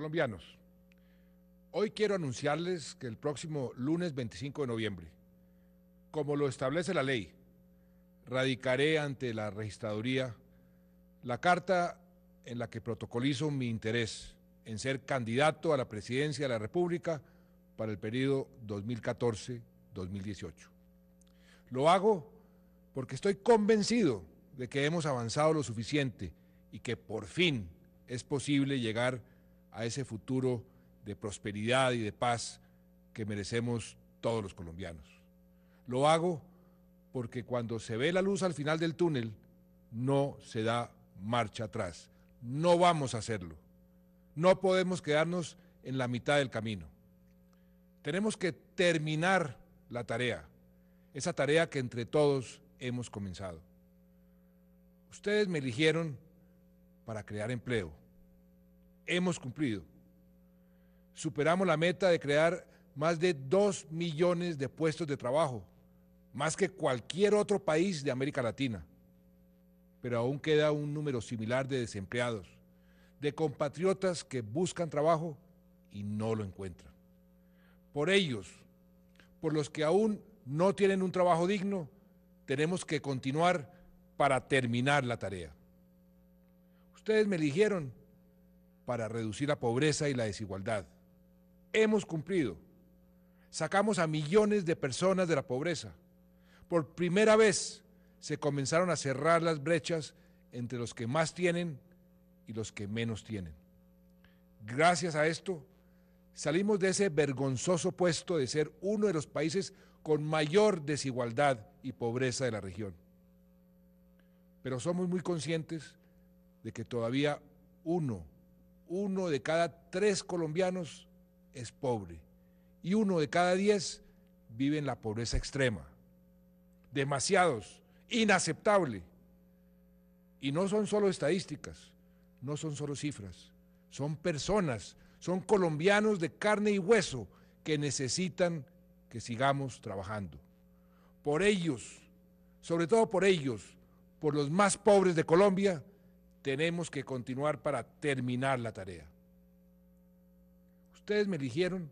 colombianos. Hoy quiero anunciarles que el próximo lunes 25 de noviembre, como lo establece la ley, radicaré ante la registraduría la carta en la que protocolizo mi interés en ser candidato a la presidencia de la República para el periodo 2014-2018. Lo hago porque estoy convencido de que hemos avanzado lo suficiente y que por fin es posible llegar a a ese futuro de prosperidad y de paz que merecemos todos los colombianos. Lo hago porque cuando se ve la luz al final del túnel, no se da marcha atrás. No vamos a hacerlo. No podemos quedarnos en la mitad del camino. Tenemos que terminar la tarea, esa tarea que entre todos hemos comenzado. Ustedes me eligieron para crear empleo hemos cumplido. Superamos la meta de crear más de 2 millones de puestos de trabajo, más que cualquier otro país de América Latina. Pero aún queda un número similar de desempleados, de compatriotas que buscan trabajo y no lo encuentran. Por ellos, por los que aún no tienen un trabajo digno, tenemos que continuar para terminar la tarea. Ustedes me eligieron para reducir la pobreza y la desigualdad. Hemos cumplido. Sacamos a millones de personas de la pobreza. Por primera vez se comenzaron a cerrar las brechas entre los que más tienen y los que menos tienen. Gracias a esto, salimos de ese vergonzoso puesto de ser uno de los países con mayor desigualdad y pobreza de la región. Pero somos muy conscientes de que todavía uno uno de cada tres colombianos es pobre y uno de cada diez vive en la pobreza extrema. Demasiados, inaceptable. Y no son solo estadísticas, no son solo cifras, son personas, son colombianos de carne y hueso que necesitan que sigamos trabajando. Por ellos, sobre todo por ellos, por los más pobres de Colombia, tenemos que continuar para terminar la tarea. Ustedes me eligieron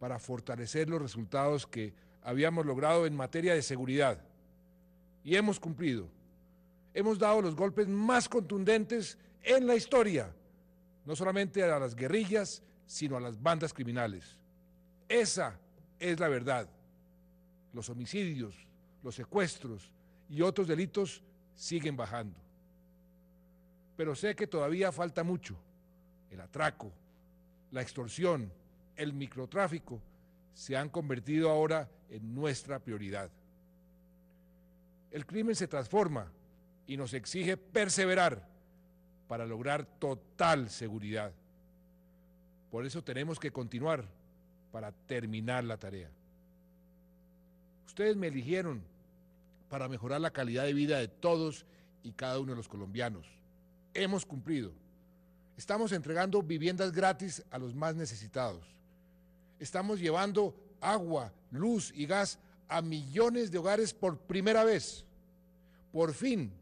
para fortalecer los resultados que habíamos logrado en materia de seguridad y hemos cumplido. Hemos dado los golpes más contundentes en la historia, no solamente a las guerrillas, sino a las bandas criminales. Esa es la verdad. Los homicidios, los secuestros y otros delitos siguen bajando pero sé que todavía falta mucho. El atraco, la extorsión, el microtráfico se han convertido ahora en nuestra prioridad. El crimen se transforma y nos exige perseverar para lograr total seguridad. Por eso tenemos que continuar para terminar la tarea. Ustedes me eligieron para mejorar la calidad de vida de todos y cada uno de los colombianos hemos cumplido. Estamos entregando viviendas gratis a los más necesitados. Estamos llevando agua, luz y gas a millones de hogares por primera vez. Por fin,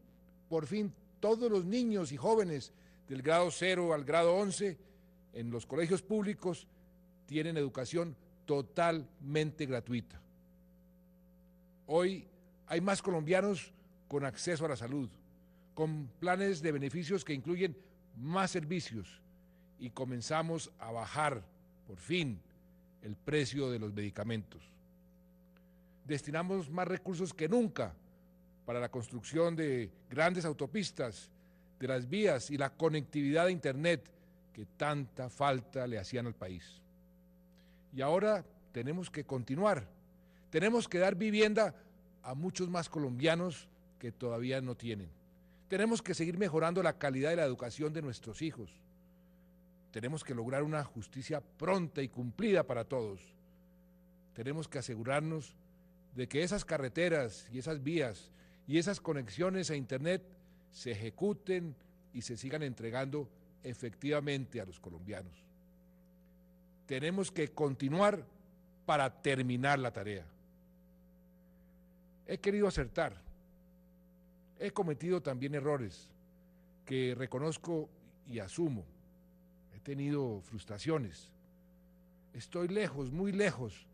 por fin, todos los niños y jóvenes del grado 0 al grado 11 en los colegios públicos tienen educación totalmente gratuita. Hoy hay más colombianos con acceso a la salud con planes de beneficios que incluyen más servicios y comenzamos a bajar, por fin, el precio de los medicamentos. Destinamos más recursos que nunca para la construcción de grandes autopistas, de las vías y la conectividad a Internet que tanta falta le hacían al país. Y ahora tenemos que continuar. Tenemos que dar vivienda a muchos más colombianos que todavía no tienen. Tenemos que seguir mejorando la calidad de la educación de nuestros hijos. Tenemos que lograr una justicia pronta y cumplida para todos. Tenemos que asegurarnos de que esas carreteras y esas vías y esas conexiones a Internet se ejecuten y se sigan entregando efectivamente a los colombianos. Tenemos que continuar para terminar la tarea. He querido acertar He cometido también errores que reconozco y asumo. He tenido frustraciones. Estoy lejos, muy lejos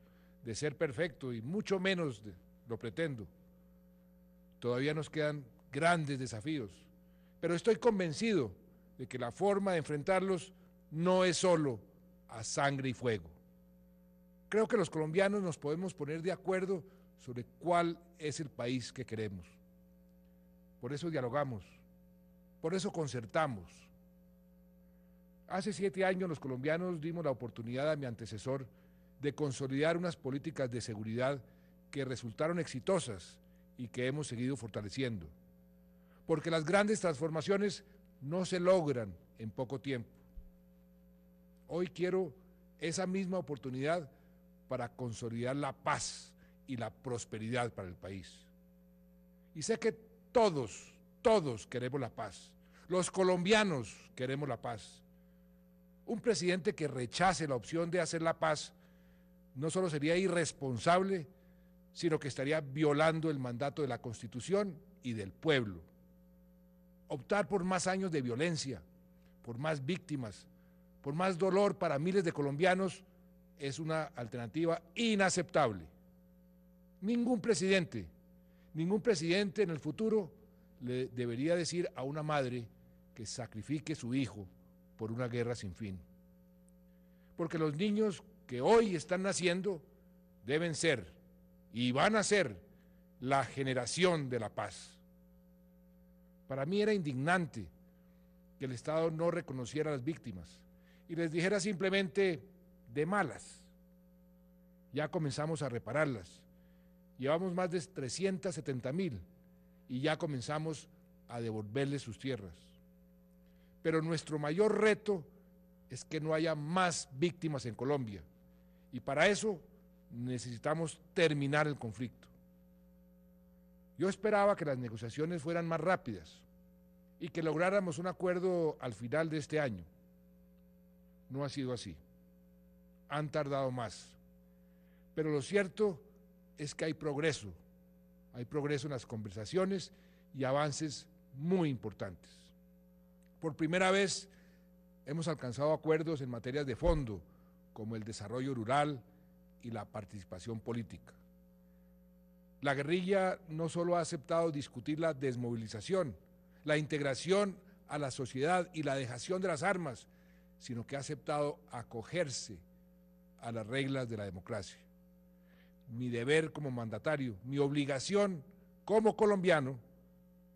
de ser perfecto y mucho menos lo pretendo. Todavía nos quedan grandes desafíos, pero estoy convencido de que la forma de enfrentarlos no es solo a sangre y fuego. Creo que los colombianos nos podemos poner de acuerdo sobre cuál es el país que queremos por eso dialogamos, por eso concertamos. Hace siete años los colombianos dimos la oportunidad a mi antecesor de consolidar unas políticas de seguridad que resultaron exitosas y que hemos seguido fortaleciendo. Porque las grandes transformaciones no se logran en poco tiempo. Hoy quiero esa misma oportunidad para consolidar la paz y la prosperidad para el país. Y sé que todos, todos queremos la paz. Los colombianos queremos la paz. Un presidente que rechace la opción de hacer la paz no solo sería irresponsable, sino que estaría violando el mandato de la Constitución y del pueblo. Optar por más años de violencia, por más víctimas, por más dolor para miles de colombianos es una alternativa inaceptable. Ningún presidente Ningún presidente en el futuro le debería decir a una madre que sacrifique su hijo por una guerra sin fin. Porque los niños que hoy están naciendo deben ser y van a ser la generación de la paz. Para mí era indignante que el Estado no reconociera a las víctimas y les dijera simplemente de malas. Ya comenzamos a repararlas Llevamos más de 370 mil y ya comenzamos a devolverles sus tierras. Pero nuestro mayor reto es que no haya más víctimas en Colombia. Y para eso necesitamos terminar el conflicto. Yo esperaba que las negociaciones fueran más rápidas y que lográramos un acuerdo al final de este año. No ha sido así. Han tardado más. Pero lo cierto es que hay progreso, hay progreso en las conversaciones y avances muy importantes. Por primera vez hemos alcanzado acuerdos en materias de fondo, como el desarrollo rural y la participación política. La guerrilla no solo ha aceptado discutir la desmovilización, la integración a la sociedad y la dejación de las armas, sino que ha aceptado acogerse a las reglas de la democracia mi deber como mandatario, mi obligación como colombiano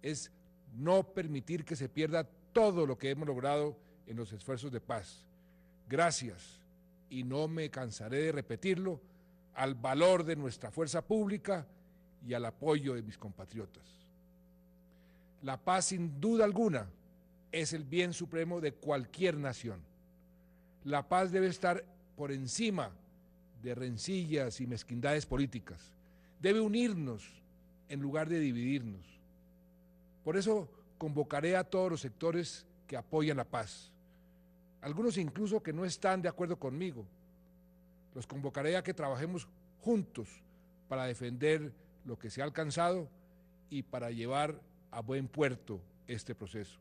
es no permitir que se pierda todo lo que hemos logrado en los esfuerzos de paz. Gracias, y no me cansaré de repetirlo, al valor de nuestra fuerza pública y al apoyo de mis compatriotas. La paz, sin duda alguna, es el bien supremo de cualquier nación. La paz debe estar por encima de rencillas y mezquindades políticas. Debe unirnos en lugar de dividirnos. Por eso convocaré a todos los sectores que apoyan la paz, algunos incluso que no están de acuerdo conmigo. Los convocaré a que trabajemos juntos para defender lo que se ha alcanzado y para llevar a buen puerto este proceso.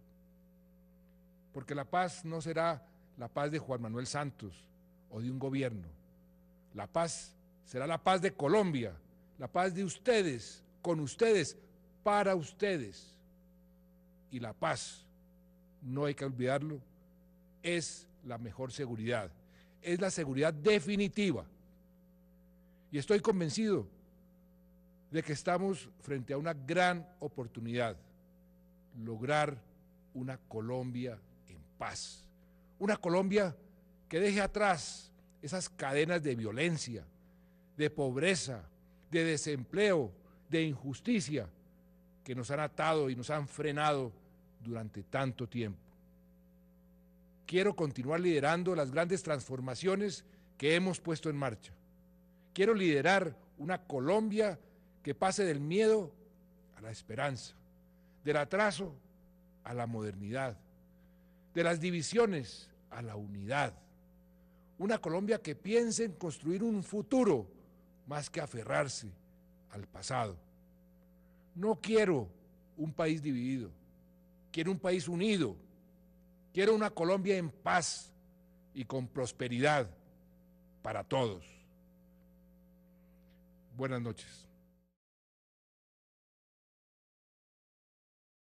Porque la paz no será la paz de Juan Manuel Santos o de un gobierno. La paz será la paz de Colombia, la paz de ustedes, con ustedes, para ustedes. Y la paz, no hay que olvidarlo, es la mejor seguridad, es la seguridad definitiva. Y estoy convencido de que estamos frente a una gran oportunidad, lograr una Colombia en paz, una Colombia que deje atrás esas cadenas de violencia, de pobreza, de desempleo, de injusticia que nos han atado y nos han frenado durante tanto tiempo. Quiero continuar liderando las grandes transformaciones que hemos puesto en marcha. Quiero liderar una Colombia que pase del miedo a la esperanza, del atraso a la modernidad, de las divisiones a la unidad una Colombia que piense en construir un futuro más que aferrarse al pasado. No quiero un país dividido, quiero un país unido, quiero una Colombia en paz y con prosperidad para todos. Buenas noches.